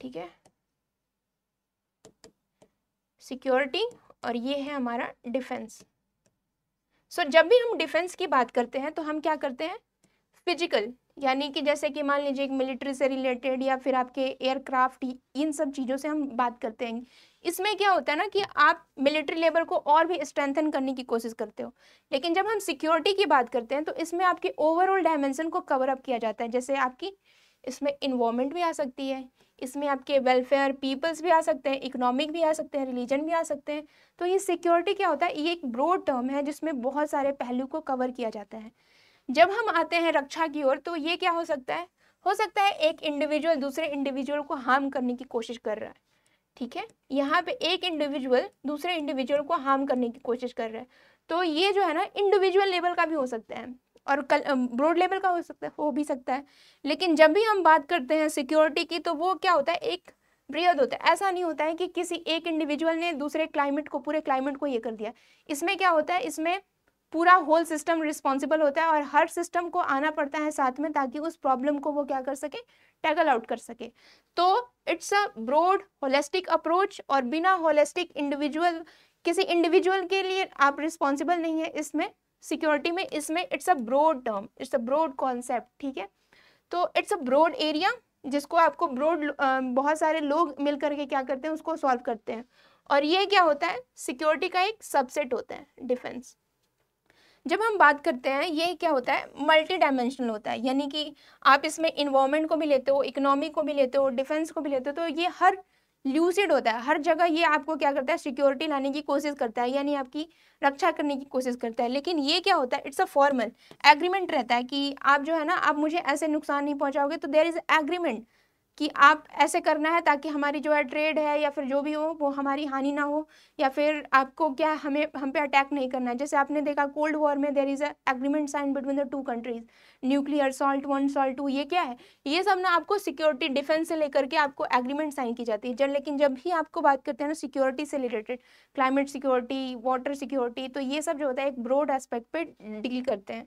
ठीक है सिक्योरिटी और ये है हमारा डिफेंस सो so, जब भी हम डिफेंस की बात करते हैं तो हम क्या करते हैं फिजिकल यानी कि जैसे कि मान लीजिए एक मिलिट्री से रिलेटेड या फिर आपके एयरक्राफ्ट इन सब चीज़ों से हम बात करते हैं इसमें क्या होता है ना कि आप मिलिट्री लेबर को और भी स्ट्रेंथन करने की कोशिश करते हो लेकिन जब हम सिक्योरिटी की बात करते हैं तो इसमें आपके ओवरऑल डायमेंशन को कवर अप किया जाता है जैसे आपकी इसमें इन्वामेंट भी आ सकती है इसमें आपके वेलफेयर पीपल्स भी आ सकते हैं इकोनॉमिक भी आ सकते हैं रिलीजन भी आ सकते हैं तो ये सिक्योरिटी क्या होता है ये एक ब्रॉड टर्म है जिसमें बहुत सारे पहलू को कवर किया जाता है जब हम आते हैं रक्षा की ओर तो ये क्या हो सकता है हो सकता है एक इंडिविजुअल दूसरे इंडिविजुअल को हार्म करने की कोशिश कर रहा है ठीक है यहाँ पे एक इंडिविजुअल दूसरे इंडिविजुअल को हार्म करने की कोशिश कर रहा है तो ये जो है ना इंडिविजुअल लेवल का भी हो सकता है और कल ब्रॉड लेवल का हो सकता है हो भी सकता है लेकिन जब भी हम बात करते हैं सिक्योरिटी की तो वो क्या होता है एक बृहद होता है ऐसा नहीं होता है कि किसी एक इंडिविजुअल ने दूसरे क्लाइमेट को पूरे क्लाइमेट को ये कर दिया इसमें क्या होता है इसमें पूरा होल सिस्टम रिस्पॉन्सिबल होता है और हर सिस्टम को आना पड़ता है साथ में ताकि उस प्रॉब्लम को वो क्या कर सके टैगल आउट कर सके तो it's a broad holistic approach और बिना होलिस्टिक इंडिविजुअल किसी इंडिविजुअल के लिए आप रिस्पॉन्सिबल नहीं है इसमें सिक्योरिटी में इसमें it's a broad term it's a broad concept ठीक है तो इट्स अ ब्रॉड एरिया जिसको आपको ब्रॉड बहुत सारे लोग मिल करके क्या करते हैं उसको सॉल्व करते हैं और ये क्या होता है सिक्योरिटी का एक सबसेट होता है डिफेंस जब हम बात करते हैं ये क्या होता है मल्टी डायमेंशनल होता है यानी कि आप इसमें इन्वामेंट को भी लेते हो इकोनॉमी को भी लेते हो डिफेंस को भी लेते हो तो ये हर ल्यूसिड होता है हर जगह ये आपको क्या करता है सिक्योरिटी लाने की कोशिश करता है यानी आपकी रक्षा करने की कोशिश करता है लेकिन ये क्या होता है इट्स अ फॉर्मल एग्रीमेंट रहता है कि आप जो है ना आप मुझे ऐसे नुकसान नहीं पहुंचाओगे तो देर इज़ एग्रीमेंट कि आप ऐसे करना है ताकि हमारी जो है ट्रेड है या फिर जो भी हो वो हमारी हानि ना हो या फिर आपको क्या हमें हम पे अटैक नहीं करना है जैसे आपने देखा कोल्ड वॉर में there is agreement sign between the two countries nuclear SALT one SALT two ये क्या है ये सब ना आपको सिक्योरिटी डिफेंस से लेकर के आपको एग्रीमेंट साइन की जाती है जब लेकिन जब भी आपको बात करते हैं ना सिक्योरिटी से related climate security water security तो ये सब जो होता है एक ब्रॉड एस्पेक्ट पर डील करते हैं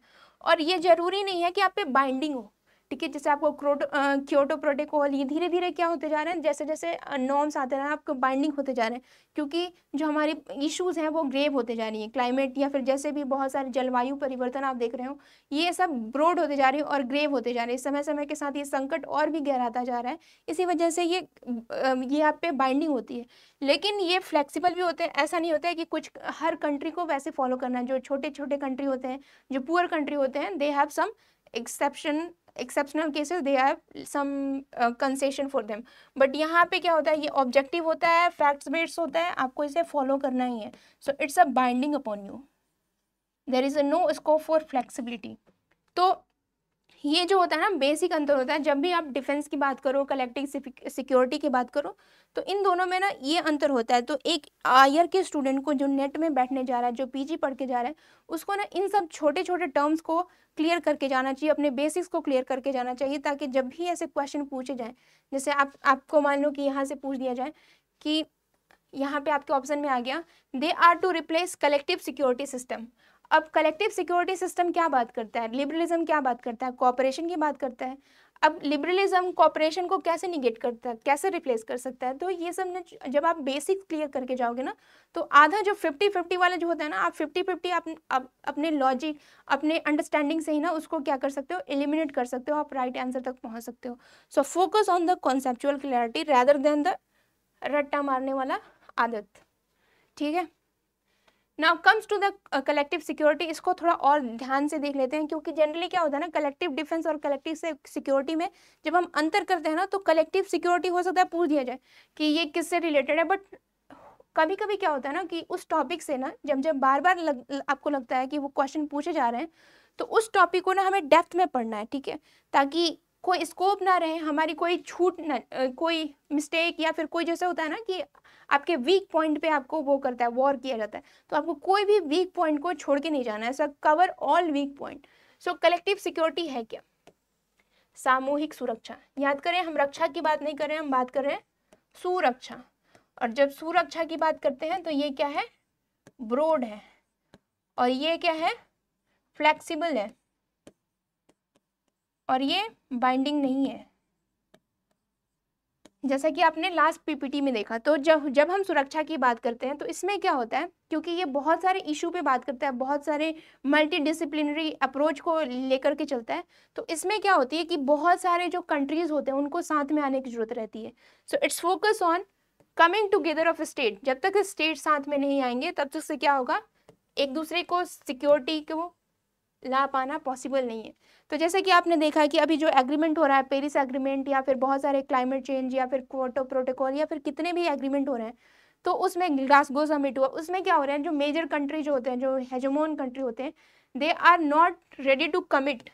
और ये ज़रूरी नहीं है कि आप पे बाइंडिंग हो ठीक है जैसे आपको क्रोटो क्योटो प्रोटोकॉल ये धीरे धीरे क्या होते जा रहे हैं जैसे जैसे नॉर्म्स आते रहे हैं आपको बाइंडिंग होते जा रहे हैं क्योंकि जो हमारे इश्यूज़ हैं वो ग्रेव होते जा रही हैं क्लाइमेट या फिर जैसे भी बहुत सारे जलवायु परिवर्तन आप देख रहे हो ये सब ब्रोड होते जा रहे हैं और ग्रेव होते जा रहे हैं समय समय के साथ ये संकट और भी गहराता जा रहा है इसी वजह से ये ये आप पे बाइंडिंग होती है लेकिन ये फ्लेक्सीबल भी होते हैं ऐसा नहीं होता है कि कुछ हर कंट्री को वैसे फॉलो करना जो छोटे छोटे कंट्री होते हैं जो पुअर कंट्री होते हैं they have some exception exceptional cases they have some concession for them but यहाँ पे क्या होता है ये ऑब्जेक्टिव होता है फैक्ट्स बेस्ड होता है आपको इसे फॉलो करना ही है so it's a binding upon you there is a no scope for flexibility तो ये जो होता है ना बेसिक अंतर होता है जब भी आप डिफेंस की बात करो कलेक्टिव सिक्योरिटी की बात करो तो इन दोनों में ना ये अंतर होता है तो एक आयर के स्टूडेंट को जो नेट में बैठने जा रहा है जो पीजी पढ़ के जा रहा है उसको ना इन सब छोटे छोटे टर्म्स को क्लियर करके जाना चाहिए अपने बेसिक्स को क्लियर करके जाना चाहिए ताकि जब भी ऐसे क्वेश्चन पूछे जाएँ जैसे आप आपको मान लो कि यहाँ से पूछ दिया जाए कि यहाँ पे आपके ऑप्शन में आ गया they are to replace collective security system अब कलेक्टिव सिक्योरिटी सिस्टम क्या बात करता है लिबरलिज्म क्या बात करता है कॉपरेशन की बात करता है अब लिबरलिज्म कॉपरेशन को कैसे निगेट करता है कैसे रिप्लेस कर सकता है तो ये सब जब आप बेसिक क्लियर करके जाओगे ना तो आधा जो फिफ्टी फिफ्टी वाला जो होता है ना आप फिफ्टी फिफ्टी आप, अपने लॉजिक अपने अंडरस्टैंडिंग से ही ना उसको क्या कर सकते हो एलिमिनेट कर सकते हो आप राइट आंसर तक पहुंच सकते हो so focus on the conceptual clarity rather than the रट्टा मारने वाला आदत ठीक है now comes to the collective security इसको थोड़ा और ध्यान से देख लेते हैं क्योंकि जनरली क्या होता है ना कलेक्टिव डिफेंस और कलेक्टिव सिक्योरिटी में जब हम अंतर करते हैं ना तो कलेक्टिव सिक्योरिटी हो सकता है पूछ दिया जाए कि ये किससे रिलेटेड है बट कभी कभी क्या होता है ना कि उस टॉपिक से ना जब जब बार बार लग, आपको लगता है कि वो क्वेश्चन पूछे जा रहे हैं तो उस टॉपिक को ना हमें डेप्थ में पढ़ना है ठीक है ताकि कोई स्कोप ना रहे हमारी कोई छूट ना कोई मिस्टेक या फिर कोई जैसे होता है ना कि आपके वीक पॉइंट पे आपको वो करता है वॉर किया जाता है तो आपको कोई भी वीक पॉइंट को छोड़ के नहीं जाना है sir cover all weak point so collective security है क्या सामूहिक सुरक्षा याद करें हम रक्षा की बात नहीं कर रहे हम बात कर रहे हैं सुरक्षा और जब सुरक्षा की बात करते हैं तो ये क्या है ब्रोड है और ये क्या है फ्लेक्सिबल है और ये बाइंडिंग नहीं है जैसा कि आपने लास्ट पीपीटी में देखा तो जब जब हम सुरक्षा की बात करते हैं तो इसमें क्या होता है क्योंकि ये बहुत सारे इशू पे बात करता है बहुत सारे मल्टीडिसिप्लिनरी अप्रोच को लेकर के चलता है तो इसमें क्या होती है कि बहुत सारे जो कंट्रीज होते हैं उनको साथ में आने की जरूरत रहती है so it's focus on coming together of state जब तक स्टेट साथ में नहीं आएंगे तब तक से क्या होगा एक दूसरे को सिक्योरिटी को ला पाना पॉसिबल नहीं है तो जैसे कि आपने देखा है कि अभी जो एग्रीमेंट हो रहा है पेरिस एग्रीमेंट या फिर बहुत सारे क्लाइमेट चेंज या फिर क्वाटो प्रोटोकॉल या फिर कितने भी एग्रीमेंट हो रहे हैं तो उसमें ग्लासगो समिट हुआ उसमें क्या हो रहा है जो मेजर कंट्री जो होते हैं जो हेजमोन कंट्री होते हैं they are not ready to commit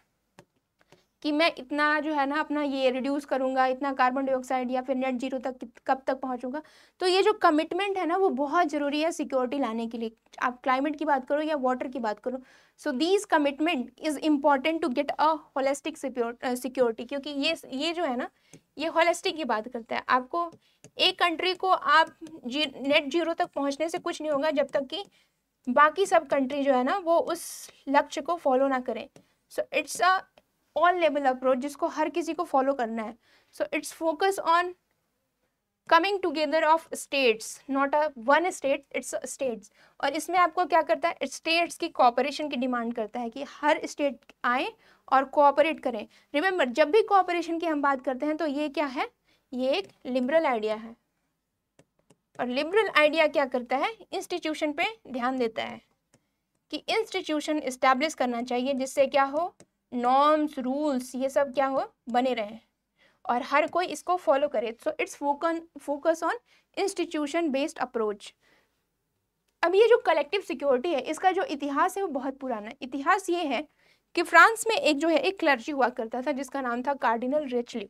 कि मैं इतना जो है ना अपना ये रिड्यूस करूँगा इतना कार्बन डाइऑक्साइड या फिर नेट जीरो तक कब तक पहुंचूंगा तो ये जो कमिटमेंट है ना वो बहुत ज़रूरी है सिक्योरिटी लाने के लिए आप क्लाइमेट की बात करो या वाटर की बात करो so these commitment is important to get a holistic security क्योंकि ये ये जो है ना ये होलिस्टिक की बात करता है आपको एक कंट्री को आप जी, नेट जीरो तक पहुँचने से कुछ नहीं होगा जब तक कि बाकी सब कंट्री जो है ना वो उस लक्ष्य को फॉलो ना करें so it's a all level approach जिसको हर किसी को फॉलो करना है so it's focus on coming together of states not a one state it's states और इसमें आपको क्या करता है स्टेट्स की कॉपरेशन की डिमांड करता है कि हर स्टेट आए और कोऑपरेट करें रिमेंबर जब भी कोऑपरेशन की हम बात करते हैं तो ये क्या है ये एक लिबरल आइडिया है और लिबरल आइडिया क्या करता है इंस्टीट्यूशन पे ध्यान देता है कि इंस्टीट्यूशन इस्टेब्लिश करना चाहिए जिससे क्या हो नॉर्म्स रूल्स ये सब क्या हो बने रहे और हर कोई इसको फॉलो करे so it's focus on institution based approach अब ये जो कलेक्टिव सिक्योरिटी है इसका जो इतिहास है वो बहुत पुराना है इतिहास ये है कि फ्रांस में एक जो है एक क्लर्जी हुआ करता था जिसका नाम था कार्डिनल रेचल्यू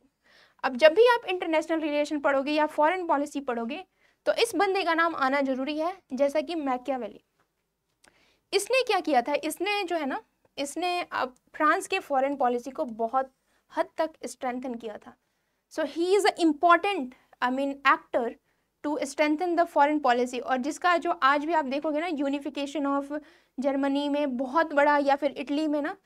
अब जब भी आप इंटरनेशनल रिलेशन पढ़ोगे या फॉरेन पॉलिसी पढ़ोगे तो इस बंदे का नाम आना जरूरी है जैसा कि मैकियावेली इसने क्या किया था इसने जो है ना इसने अब फ्रांस के फॉरेन पॉलिसी को बहुत हद तक स्ट्रेंथन किया था so he is a important I mean actor to strengthen the foreign policy और जिसका जो आज भी आप देखोगे ना यूनिफिकेशन ऑफ जर्मनी में बहुत बड़ा या फिर इटली में ना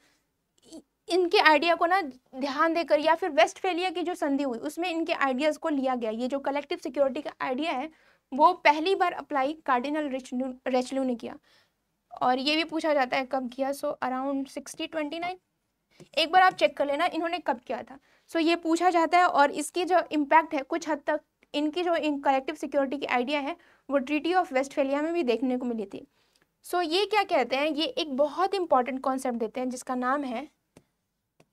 इनके आइडिया को ना ध्यान देकर या फिर वेस्ट फेलिया की जो संधि हुई उसमें इनके आइडियाज़ को लिया गया ये जो कलेक्टिव सिक्योरिटी का आइडिया है वो पहली बार अप्लाई कार्डिनल रेचलू ने किया और ये भी पूछा जाता है कब किया so around sixty twenty nine एक बार आप चेक कर लेना इन्होंने कब किया था सो so, ये पूछा जाता है और इसकी जो इम्पैक्ट है कुछ हद तक इनकी जो इन कलेक्टिव सिक्योरिटी की आइडिया है वो ट्रीटी ऑफ वेस्टफेलिया में भी देखने को मिली थी सो so, ये क्या कहते हैं ये एक बहुत इंपॉर्टेंट कॉन्सेप्ट देते हैं जिसका नाम है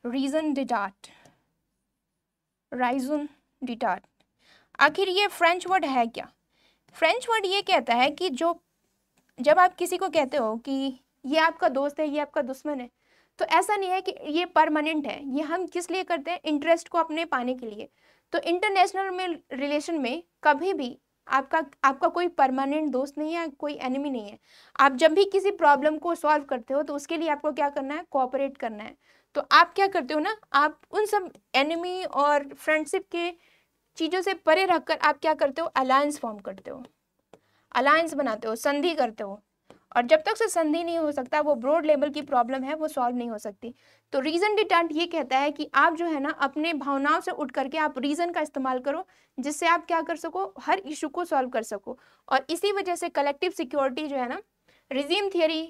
रीजन डिटार्ट राइजन डिटार्ट आखिर ये फ्रेंच वर्ड है क्या फ्रेंच वर्ड ये कहता है कि जो जब आप किसी को कहते हो कि ये आपका दोस्त है ये आपका दुश्मन है तो ऐसा नहीं है कि ये परमानेंट है ये हम किस लिए करते हैं इंटरेस्ट को अपने पाने के लिए तो इंटरनेशनल में रिलेशन में कभी भी आपका आपका कोई परमानेंट दोस्त नहीं है कोई एनिमी नहीं है आप जब भी किसी प्रॉब्लम को सॉल्व करते हो तो उसके लिए आपको क्या करना है कोऑपरेट करना है तो आप क्या करते हो ना आप उन सब एनिमी और फ्रेंडशिप के चीज़ों से परे रखकर आप क्या करते हो अलायंस फॉर्म करते हो अलायंस बनाते हो संधि करते हो और जब तक से संधि नहीं हो सकता वो ब्रॉड लेवल की प्रॉब्लम है वो सॉल्व नहीं हो सकती तो रीज़न डिटेंट ये कहता है कि आप जो है ना अपने भावनाओं से उठ करके आप रीज़न का इस्तेमाल करो जिससे आप क्या कर सको हर इशू को सॉल्व कर सको और इसी वजह से कलेक्टिव सिक्योरिटी जो है ना रिजीम थियोरी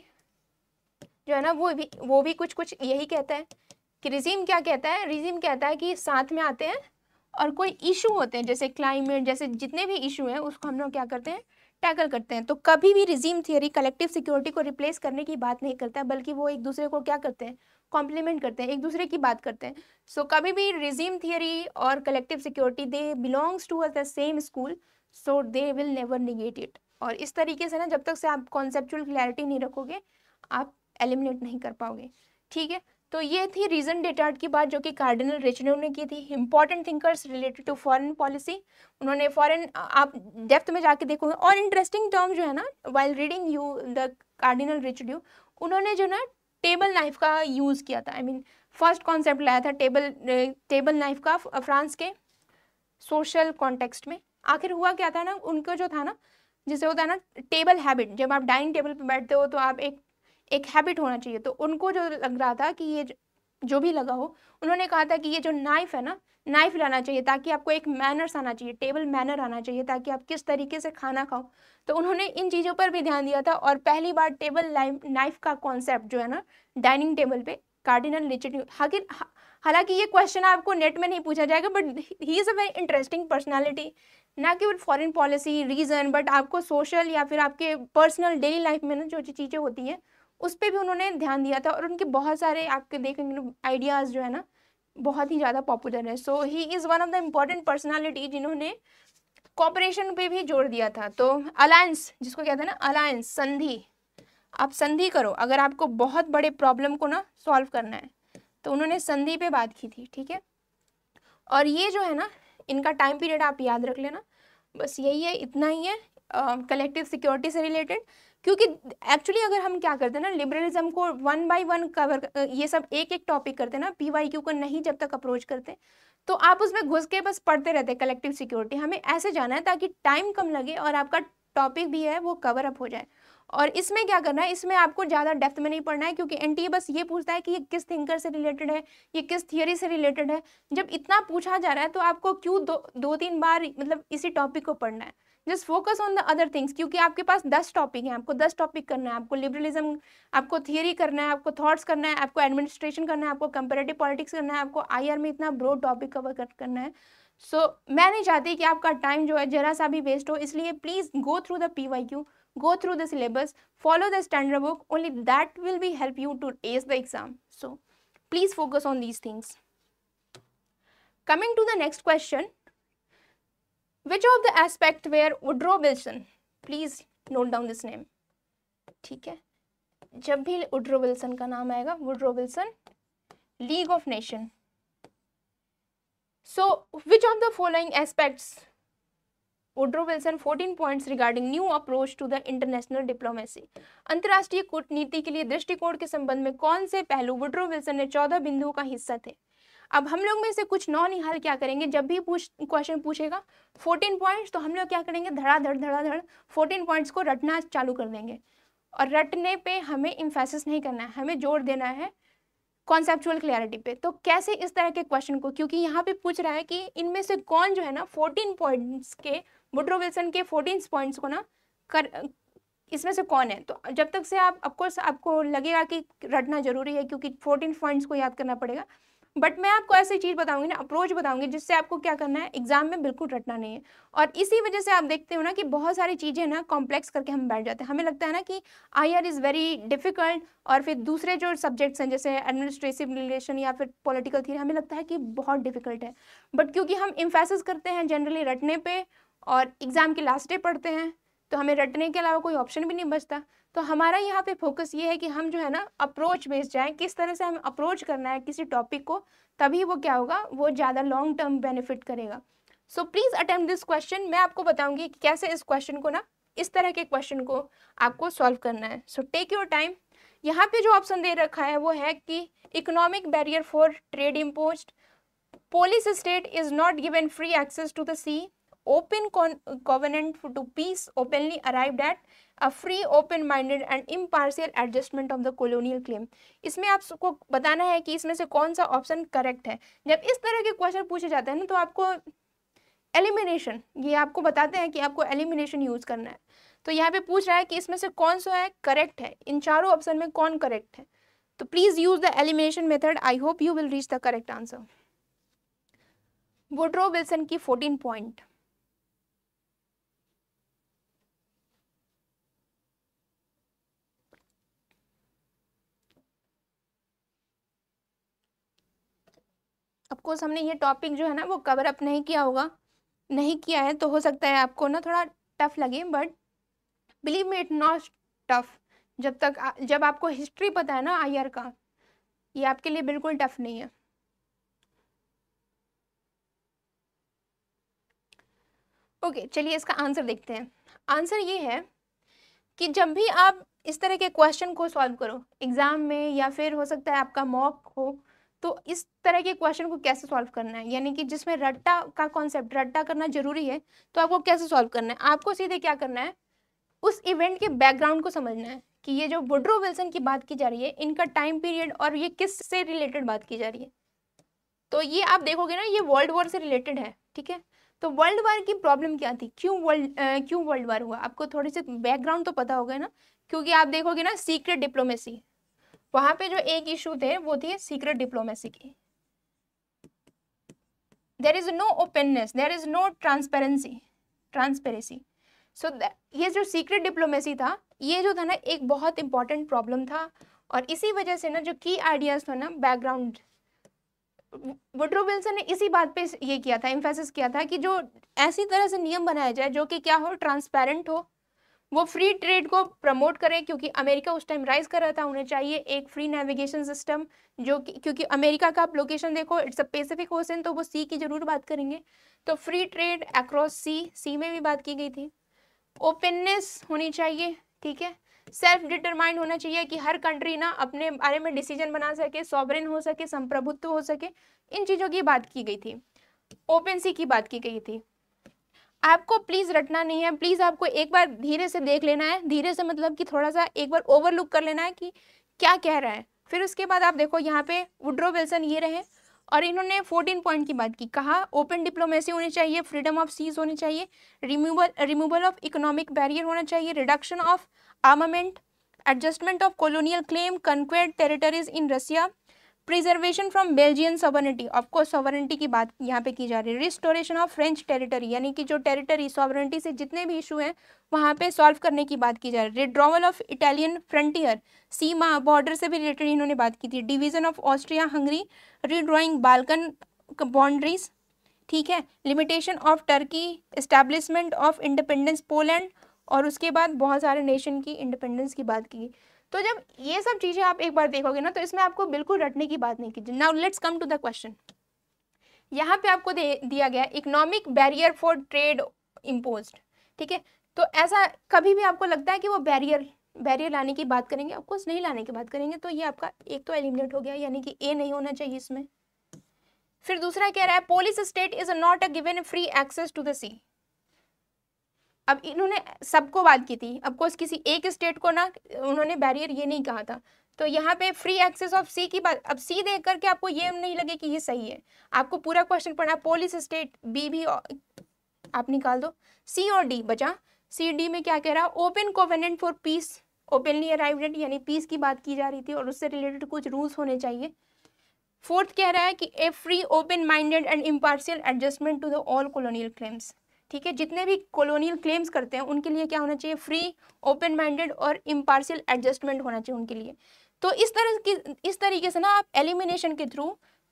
जो है ना वो भी वो भी कुछ कुछ यही कहता है कि रिजीम क्या कहता है रिजीम कहता है कि साथ में आते हैं और कोई इशू होते हैं जैसे क्लाइमेट जैसे जितने भी इशू हैं उसको हम लोग क्या करते हैं टैकल करते हैं तो कभी भी रिजीम थियोरी कलेक्टिव सिक्योरिटी को रिप्लेस करने की बात नहीं करता बल्कि वो एक दूसरे को क्या करते हैं कॉम्प्लीमेंट करते हैं एक दूसरे की बात करते हैं सो so, कभी भी रिजीम थियोरी और collective security they belongs to the same school so they will never negate it और इस तरीके से ना जब तक से आप कॉन्सेप्चुअल क्लैरिटी नहीं रखोगे आप एलिमिनेट नहीं कर पाओगे ठीक है तो ये थी रीजन डेटार्ड की बात जो कि कार्डिनल रिचनेव ने की थी important thinkers related to foreign policy उन्होंने फॉरेन आप डेप्थ में जाके देखोगे और इंटरेस्टिंग टर्म जो है ना while reading you the cardinal Richelieu उन्होंने जो ना टेबल नाइफ का यूज़ किया था आई मीन फर्स्ट कॉन्सेप्ट लाया था टेबल टेबल नाइफ का फ्रांस के सोशल कॉन्टेक्स्ट में आखिर हुआ क्या था ना उनका जो था ना जिसे होता है ना टेबल हैबिट जब आप डाइनिंग टेबल पर बैठते हो तो आप एक एक हैबिट होना चाहिए तो उनको जो लग रहा था कि ये जो भी लगा हो उन्होंने कहा था कि ये जो नाइफ है ना नाइफ लाना चाहिए ताकि आपको एक मैनर्स आना चाहिए टेबल मैनर आना चाहिए ताकि आप किस तरीके से खाना खाओ तो उन्होंने इन चीज़ों पर भी ध्यान दिया था और पहली बार टेबल नाइफ का कॉन्सेप्ट जो है ना डाइनिंग टेबल पे कार्डिनल लिचिट हाकिन हालांकि ये क्वेश्चन आपको नेट में नहीं पूछा जाएगा but he is a very interesting personality ना केवल फॉरन पॉलिसी रीज़न बट आपको सोशल या फिर आपके पर्सनल डेली लाइफ में ना जो चीज़ें होती हैं उस पर भी उन्होंने ध्यान दिया था और उनके बहुत सारे आपके देखेंगे आइडियाज़ जो है ना बहुत ही ज़्यादा पॉपुलर है so he is one of the important personality जिन्होंने कॉपरेशन पे भी जोर दिया था तो अलायंस जिसको कहते हैं ना अलायंस संधि आप संधि करो अगर आपको बहुत बड़े प्रॉब्लम को ना सॉल्व करना है तो उन्होंने संधि पे बात की थी ठीक है और ये जो है ना इनका टाइम पीरियड आप याद रख लेना बस यही है इतना ही है कलेक्टिव सिक्योरिटी से रिलेटेड क्योंकि एक्चुअली अगर हम क्या करते हैं ना लिबरलिज्म को वन बाय वन कवर ये सब एक एक टॉपिक करते हैं ना पी वाई क्यू को नहीं जब तक अप्रोच करते तो आप उसमें घुस के बस पढ़ते रहते हैं कलेक्टिव सिक्योरिटी हमें ऐसे जाना है ताकि टाइम कम लगे और आपका टॉपिक भी है वो कवर अप हो जाए और इसमें क्या करना है इसमें आपको ज़्यादा डेप्थ में नहीं पढ़ना है क्योंकि एन बस ये पूछता है कि ये किस थिंकर से रिलेटेड है ये किस थियोरी से रिलेटेड है जब इतना पूछा जा रहा है तो आपको क्यों दो दो तीन बार मतलब इसी टॉपिक को पढ़ना है just focus on the other things क्योंकि आपके पास दस टॉपिक हैं आपको दस टॉपिक करना है आपको लिबरलिज्म आपको थियरी करना है आपको थॉट्स करना है आपको एडमिनिस्ट्रेशन करना है आपको कंपेरेटिव पॉलिटिक्स करना है आपको आई में इतना ब्रॉड टॉपिक कवर करना है सो so, मैं नहीं चाहती कि आपका टाइम जो है जरा सा भी वेस्ट हो इसलिए please go through the P Y Q go through the syllabus follow the standard book only that will be help you to ace the exam so please focus on these things coming to the next which of the aspect where Woodrow Wilson please note down this name ठीक है जब भी Woodrow Wilson का नाम आएगा Woodrow Wilson League of Nation so which of the following aspects Woodrow Wilson 14 points regarding new approach to the international diplomacy अंतर्राष्ट्रीय कूटनीति के लिए दृष्टिकोण के संबंध में कौन से पहलू वुड्रो विल्सन ने 14 बिंदुओं का हिस्सा थे अब हम लोग में से कुछ नौ निहाल क्या करेंगे जब भी पूछ क्वेश्चन पूछेगा फोर्टीन पॉइंट्स तो हम लोग क्या करेंगे धड़ाधड़ धड़ाधड़ फोर्टीन पॉइंट्स को रटना चालू कर देंगे और रटने पे हमें इम्फेसिस नहीं करना है हमें जोर देना है कॉन्सेप्चुअल क्लैरिटी पे तो कैसे इस तरह के क्वेश्चन को क्योंकि यहाँ पे पूछ रहा है कि इनमें से कौन जो है ना फोर्टीन पॉइंट्स के बुड्रो विल्सन के फोर्टीन पॉइंट्स को ना कर इसमें से कौन है तो जब तक से आप अफकोर्स आपको लगेगा कि रटना जरूरी है क्योंकि फोर्टीन पॉइंट्स को याद करना पड़ेगा बट मैं आपको ऐसी चीज़ बताऊंगी ना अप्रोच बताऊंगी जिससे आपको क्या करना है एग्जाम में बिल्कुल रटना नहीं है और इसी वजह से आप देखते हो ना कि बहुत सारी चीज़ें ना कॉम्प्लेक्स करके हम बैठ जाते हैं हमें लगता है ना कि I R is very difficult और फिर दूसरे जो सब्जेक्ट्स हैं जैसे एडमिनिस्ट्रेटिव रिलेशन या फिर पॉलिटिकल थीरी हमें लगता है कि बहुत डिफिकल्ट है बट क्योंकि हम इम्फेसिस करते हैं जनरली रटने पर और एग्ज़ाम के लास्ट डे पढ़ते हैं तो हमें रटने के अलावा कोई ऑप्शन भी नहीं बचता तो हमारा यहाँ पे फोकस ये है कि हम जो है ना अप्रोच बेस जाएँ किस तरह से हमें अप्रोच करना है किसी टॉपिक को तभी वो क्या होगा वो ज़्यादा लॉन्ग टर्म बेनिफिट करेगा so please attempt this question मैं आपको बताऊंगी कि कैसे इस क्वेश्चन को ना इस तरह के क्वेश्चन को आपको सॉल्व करना है सो टेक योर टाइम यहाँ पे जो ऑप्शन दे रखा है वो है कि economic barrier for trade imposed Polish state is not given free access to the sea open covenant to peace openly arrived at a free open minded and impartial adjustment of the colonial claim इसमें आपको बताना है कि इसमें से कौन सा option correct है जब इस तरह के क्वेश्चन पूछे जाते हैं ना तो आपको एलिमिनेशन ये आपको बताते हैं कि आपको एलिमिनेशन यूज़ करना है तो यहाँ पे पूछ रहा है कि इसमें से कौन सा है करेक्ट है इन चारों ऑप्शन में कौन करेक्ट है तो please use the elimination method I hope you will reach the correct answer Woodrow Wilson की फोर्टीन पॉइंट अफकोर्स हमने ये टॉपिक जो है ना वो कवर अप नहीं किया होगा नहीं किया है तो हो सकता है आपको ना थोड़ा टफ लगे but believe me it not tough जब तक जब आपको हिस्ट्री पता है ना आई का ये आपके लिए बिल्कुल टफ नहीं है ओके okay, चलिए इसका आंसर देखते हैं आंसर ये है कि जब भी आप इस तरह के क्वेश्चन को सॉल्व करो एग्ज़ाम में या फिर हो सकता है आपका मॉक हो तो इस तरह के क्वेश्चन को कैसे सॉल्व करना है यानी कि जिसमें रट्टा का कॉन्सेप्ट रट्टा करना जरूरी है तो आपको कैसे सॉल्व करना है आपको सीधे क्या करना है उस इवेंट के बैकग्राउंड को समझना है कि ये जो वुड्रो विल्सन की बात की जा रही है इनका टाइम पीरियड और ये किस से रिलेटेड बात की जा रही है तो ये आप देखोगे ना ये वर्ल्ड वॉर से रिलेटेड है ठीक है तो वर्ल्ड वार की प्रॉब्लम क्या थी क्यों वर्ल्ड क्यों वर्ल्ड वार हुआ आपको थोड़े से बैकग्राउंड तो पता होगा ना क्योंकि आप देखोगे ना सीक्रेट डिप्लोमेसी वहां पे जो एक इशू थे वो थी सीक्रेट डिप्लोमेसी की there is no openness there is no transparency transparency so ये जो सीक्रेट डिप्लोमेसी था ये जो था ना एक बहुत इंपॉर्टेंट प्रॉब्लम था और इसी वजह से ना जो की आइडियाज़ था ना बैकग्राउंड वुड्रो विल्सन ने इसी बात पे ये किया था इम्फेसिस किया था कि जो ऐसी तरह से नियम बनाया जाए जो कि क्या हो ट्रांसपेरेंट हो वो फ्री ट्रेड को प्रमोट करें क्योंकि अमेरिका उस टाइम राइज कर रहा था उन्हें चाहिए एक फ्री नेविगेशन सिस्टम जो कि क्योंकि अमेरिका का आप लोकेशन देखो इट्स अ पेसिफिक ओशन तो वो सी की जरूर बात करेंगे तो free trade across sea sea में भी बात की गई थी ओपननेस होनी चाहिए ठीक है सेल्फ डिटरमाइंड होना चाहिए कि हर कंट्री ना अपने बारे में डिसीजन बना सके सॉवरिन हो सके संप्रभुत्व हो सके इन चीज़ों की बात की गई थी ओपन सी की बात की गई थी आपको प्लीज़ रटना नहीं है प्लीज़ आपको एक बार धीरे से देख लेना है धीरे से मतलब कि थोड़ा सा एक बार ओवरलुक कर लेना है कि क्या कह रहा है फिर उसके बाद आप देखो यहाँ पे वुड्रो विल्सन ये रहे और इन्होंने फोर्टीन पॉइंट की बात की कहा ओपन डिप्लोमेसी होनी चाहिए फ्रीडम ऑफ सीज होनी चाहिए removal removal of economic barrier होना चाहिए reduction of armament adjustment of colonial claim conquered territories in Russia preservation from Belgian sovereignty of course sovereignty की बात यहाँ पे की जा रही है रिस्टोरेशन ऑफ फ्रेंच टेरिटरी यानी कि जो टेरिटरी सॉवरनिटी से जितने भी इशू हैं वहाँ पे सॉल्व करने की बात की जा रही है रिड्रॉवल ऑफ इटालियन फ्रंटियर सीमा बॉर्डर से भी रिलेटेड इन्होंने बात की थी division of Austria Hungary redrawing Balkan boundaries ठीक है limitation of Turkey establishment of independence Poland और उसके बाद बहुत सारे नेशन की इंडिपेंडेंस की बात की तो जब ये सब चीज़ें आप एक बार देखोगे ना तो इसमें आपको बिल्कुल रटने की बात नहीं कीजिए now let's come to the question यहाँ पे आपको दे दिया गया economic barrier for trade impose ठीक है तो ऐसा कभी भी आपको लगता है कि वो बैरियर बैरियर लाने की बात करेंगे आपको नहीं लाने की बात करेंगे तो ये आपका एक तो एलिमिनेट हो गया यानी कि ए नहीं होना चाहिए इसमें फिर दूसरा कह रहा है Polish state is not a given free access to the sea अब इन्होंने सबको बात की थी अब कोर्स किसी एक स्टेट को ना उन्होंने बैरियर ये नहीं कहा था तो यहाँ पे फ्री एक्सेस ऑफ सी की बात अब सी देख करके आपको ये नहीं लगे कि ये सही है आपको पूरा क्वेश्चन पढ़ना पोलिस स्टेट बी भी आप निकाल दो सी और डी बचा सी डी में क्या कह रहा open covenant for peace openly arrived यानी पीस की बात की जा रही थी और उससे रिलेटेड कुछ रूल्स होने चाहिए फोर्थ कह रहा है कि a free open minded and impartial adjustment to the all colonial claims ठीक है जितने भी कॉलोनियल क्लेम्स करते हैं उनके लिए क्या होना चाहिए फ्री ओपन माइंडेड और इम्पार्शियल एडजस्टमेंट होना चाहिए उनके लिए तो इस तरह की इस तरीके से ना आप एलिमिनेशन के थ्रू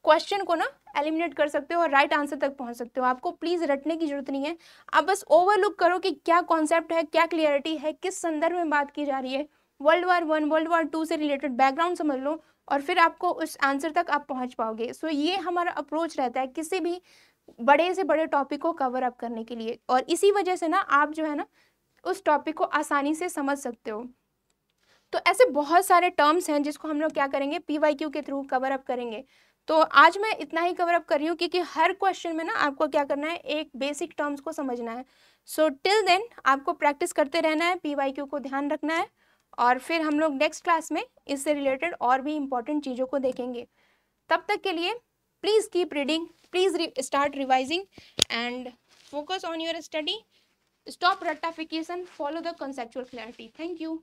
क्वेश्चन को ना एलिमिनेट कर सकते हो और राइट right आंसर तक पहुंच सकते हो आपको प्लीज़ रटने की जरूरत नहीं है आप बस ओवरलुक करो कि क्या कॉन्सेप्ट है क्या क्लियरिटी है किस संदर्भ में बात की जा रही है world war one world war two से रिलेटेड बैकग्राउंड समझ लो और फिर आपको उस आंसर तक आप पहुंच पाओगे सो so, ये हमारा अप्रोच रहता है किसी भी बड़े से बड़े टॉपिक को कवर अप करने के लिए और इसी वजह से ना आप जो है ना उस टॉपिक को आसानी से समझ सकते हो तो ऐसे बहुत सारे टर्म्स हैं जिसको हम लोग क्या करेंगे पी वाई क्यू के थ्रू कवर अप करेंगे तो आज मैं इतना ही कवर अप कर रही हूँ क्योंकि हर क्वेश्चन में ना आपको क्या करना है एक बेसिक टर्म्स को समझना है सो टिल देन आपको प्रैक्टिस करते रहना है पी वाई क्यू को ध्यान रखना है और फिर हम लोग नेक्स्ट क्लास में इससे रिलेटेड और भी इम्पोर्टेंट चीज़ों को देखेंगे तब तक के लिए please keep reading please re start revising and focus on your study stop rectification follow the conceptual clarity thank you